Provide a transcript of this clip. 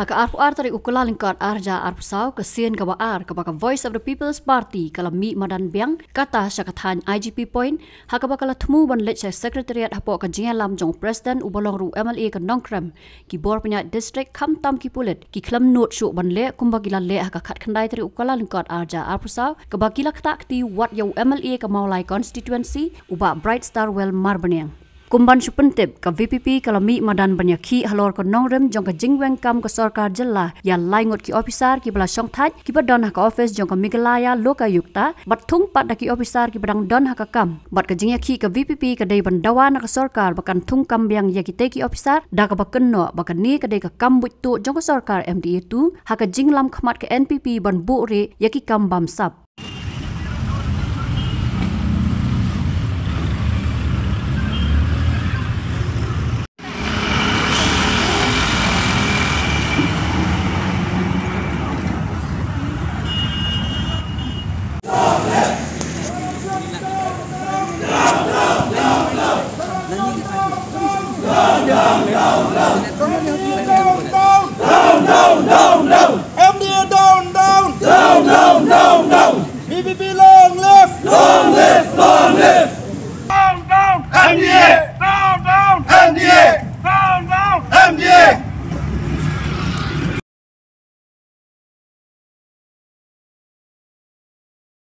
Haka arpu arta di ukulalin kat arja arpu saw kesian kaba ar kaba Voice of the People's Party kala mi madan biang kata syakatan IGP point haka baka la temu ban lecce sekretariat hapok Kajian lam jong presiden ubalong ru MLA ke nongkrem ki bor punya district kam tam ki pulit ki klam not syuk ban le kumba gila le haka kat kandai dari ukulalin kat arja arpu saw kaba gila ketak ti wat yau MLA ke maulai constituency uba bright star well marbenyang kumban supentip ke VPP kalau mi madan banyak ki halor ko nongrem jong ka jingweng kam ko sarkar jella ya laingot ki officer ki bala song thaj ki ba donha ka office jong ka migalaya loka yukta bat thung pat da ki officer ki badang don ha ka kam bat ka jingya ki ka VPP ke day ban dawa na ka sarkar bakan thung kam biang ya ki te ki officer da ka bakan no bakan ni ke day ka kam buit tu jong ka sarkar MDA tu ha ka jinglam khmat ke NPP ban bu re ya ki kam bam sap